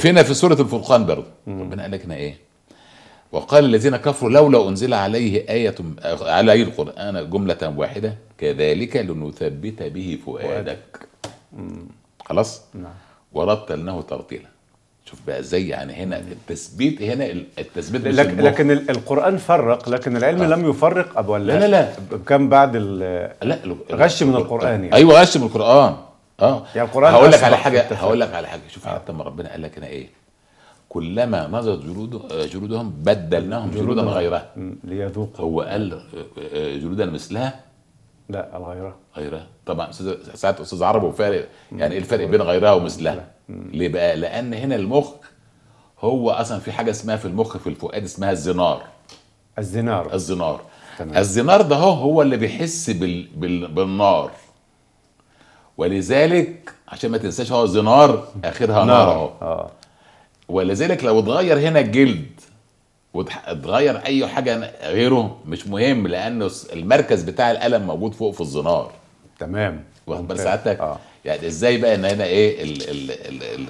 فينا في سوره الفرقان برضه ربنا قال لنا ايه وقال الذين كفروا لولا انزل عليه ايه عليه القران جمله واحده كذلك لنثبت به فؤادك خلاص نعم ورتلناه ترتيلا شوف بقى ازاي يعني هنا التثبيت هنا التثبيت لكن, لكن القران فرق لكن العلم آه. لم يفرق ابو لا لا لا كان بعد لا غش من القران يعني. ايوه غش من القران اه يعني القران هقول لك على حاجه هقول لك على حاجه شوف آه. حتى ما ربنا قال لك هنا ايه كلما نضجت جلود جلودهم بدلناهم جلودا غيرها ليذوقوا هو قال آه، آه، آه، جلودا مثلها لا غيرها غيرها طبعا ساعات استاذ عربي وفارق يعني ايه الفرق بين غيرها ومثلها ليه بقى لان هنا المخ هو اصلا في حاجه اسمها في المخ في الفؤاد اسمها الزنار الزنار الزنار تمام. الزنار ده هو هو اللي بيحس بال... بال... بالنار ولذلك عشان ما تنساش هو زنار اخرها نار اهو آه. ولذلك لو اتغير هنا الجلد واتغير اي حاجه غيره مش مهم لانه المركز بتاع القلم موجود فوق في الزنار تمام واخد بال سعادتك آه. يعني ازاي بقى ان هنا ايه الـ الـ الـ الـ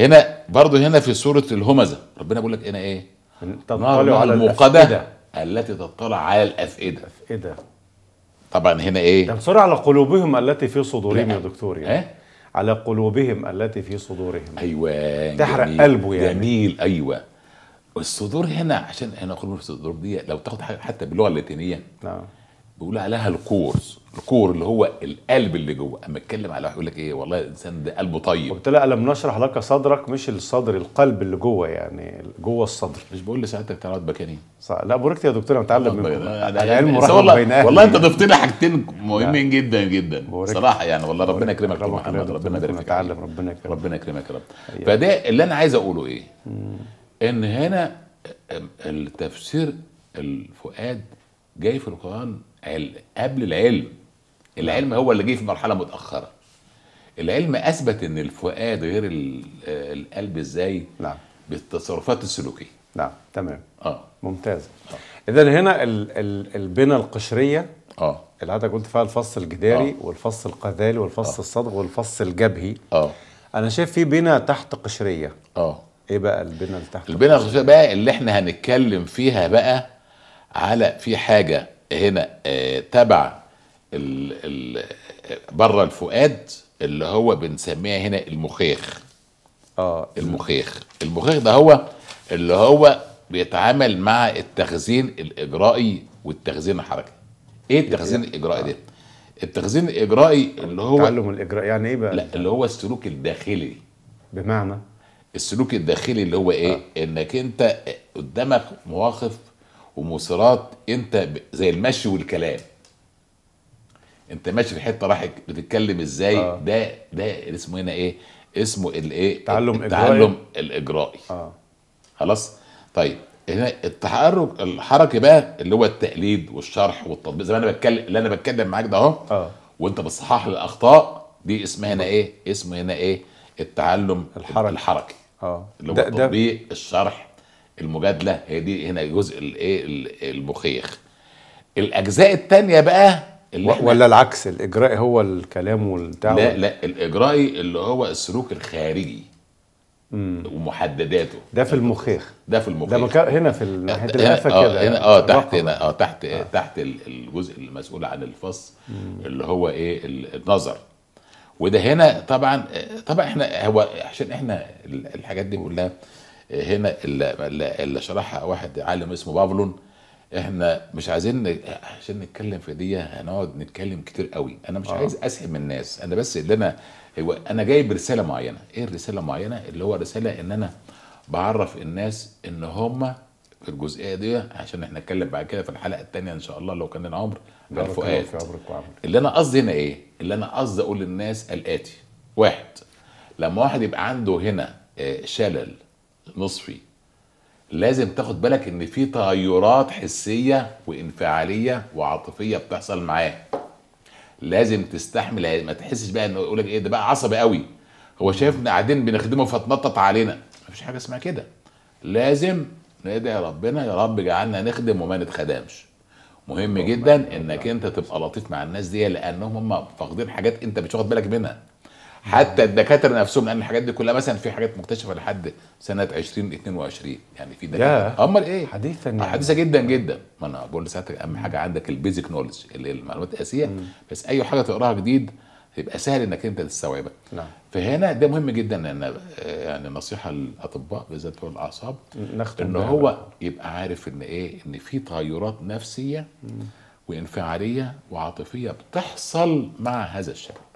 هنا برضه هنا في سوره الهمزه ربنا بيقول لك هنا ايه تطلع على المقدة التي تطلع على الافئده الافئده طبعا هنا ايه ده يعني على قلوبهم التي في صدورهم يا دكتور يعني إيه؟ على قلوبهم التي في صدورهم ايوه تحرق جميل. قلبه يعني جميل ايوه والصدور هنا عشان انا قلوب الصدور دي لو تاخد حتى باللغه اللاتينيه نعم بيقول عليها الكورز الكور اللي هو القلب اللي جوه اما اتكلم على يقول لك ايه والله الانسان ده قلبه طيب قلت لها الم نشرح لك صدرك مش الصدر القلب اللي جوه يعني جوه الصدر مش بقول لسعادتك تعرض بكاني صح لا بوركت يا دكتور انا متعلم منك انا علم يعني والله بيناهي. والله انت ضفت لي حاجتين مهمين جدا جدا صراحه يعني والله ربنا يكرمك يا محمد ربنا يبارك فيك ربنا يكرمك ربنا يكرمك يا رب فده اللي انا عايز اقوله ايه ان هنا التفسير الفؤاد جاي في القران قبل العلم العلم هو اللي جه في مرحله متاخره العلم اثبت ان الفؤاد غير القلب ازاي نعم بالتصرفات السلوكيه نعم تمام اه ممتاز آه. اذا هنا البنى القشريه اه اللي حضرتك قلت فيها الفص الجداري آه. والفص القذالي والفص آه. الصدغ والفص الجبهي اه انا شايف في بنى تحت قشريه اه ايه بقى البنى اللي تحت البنى القشريه بقى اللي احنا هنتكلم فيها بقى على في حاجه هنا آه، تبع بره الفؤاد اللي هو بنسميها هنا المخيخ اه المخيخ المخيخ ده هو اللي هو بيتعامل مع التخزين الاجرائي والتخزين الحركي ايه التخزين الاجرائي ده التخزين الاجرائي اللي هو تعلم الاجراء يعني ايه بقى لا اللي هو السلوك الداخلي بمعنى السلوك الداخلي اللي هو ايه آه. انك انت قدامك مواقف ومواصلات انت زي المشي والكلام انت ماشي في حته رايح بتتكلم ازاي آه. ده ده اسمه هنا ايه اسمه الايه تعلم التعلم الاجرائي آه. خلاص طيب هنا التحرك الحركي بقى اللي هو التقليد والشرح والتطبيق زي ما انا بتكلم اللي انا بتكلم معاك ده اهو آه. وانت بتصحح لي الاخطاء دي اسمها هنا ايه اسمه هنا ايه التعلم الحركي, الحركي. اه اللي هو التطبيق الشرح المجادله هي دي هنا جزء الايه المخيخ الاجزاء الثانيه بقى اللي ولا العكس الاجرائي هو الكلام والبتاع لا لا الاجرائي اللي هو السلوك الخارجي مم. ومحدداته ده في المخيخ ده في المخيخ ده مكان هنا في ناحيه القفا أه، كده آه، هنا اه تحت هنا اه تحت آه. تحت الجزء المسؤول عن الفص مم. اللي هو ايه النظر وده هنا طبعا آه، طبعا احنا هو عشان احنا الحاجات دي كلها هنا اللي, اللي شرحها واحد عالم اسمه بافلون احنا مش عايزين عشان نتكلم في دي هنقعد نتكلم كتير قوي انا مش آه. عايز اسهم الناس انا بس اللي انا هو انا جايب رساله معينه ايه الرساله معينه اللي هو رساله ان انا بعرف الناس ان هم في الجزئيه دي عشان احنا نتكلم بعد كده في الحلقه الثانيه ان شاء الله لو كان العمر عمر فؤاد اللي انا قصدي هنا ايه اللي انا قصدي اقول للناس الاتي واحد لما واحد يبقى عنده هنا آه، شلل نصفي لازم تاخد بالك ان في تغيرات حسيه وانفعاليه وعاطفيه بتحصل معاه لازم تستحمل يعني ما تحسش بقى انه يقول لك ايه ده بقى عصبي قوي هو شايفنا قاعدين بنخدمه فتنطط علينا مفيش حاجه اسمها كده لازم ندعي ربنا يا رب جعلنا نخدم وما نتخدمش مهم جدا انك انت تبقى لطيف مع الناس دي لانهم هم فاقدين حاجات انت مش واخد بالك منها حتى الدكاتره نفسهم لان الحاجات دي كلها مثلا في حاجات مكتشفه لحد سنه 2022 يعني في دكاتره امال ايه حديثا يعني. حديثه جدا جدا ما انا بقول ساعتك اهم حاجه عندك البيزك نولج اللي هي المعلومات الاساسيه بس اي حاجه تقراها جديد يبقى سهل انك انت تستوعبها نعم فهنا ده مهم جدا ان آه، يعني نصيحه للاطباء بالذات بتوع الاعصاب ان هو يبقى عارف ان ايه ان في تغيرات نفسيه وانفعاليه وعاطفيه بتحصل مع هذا الشكل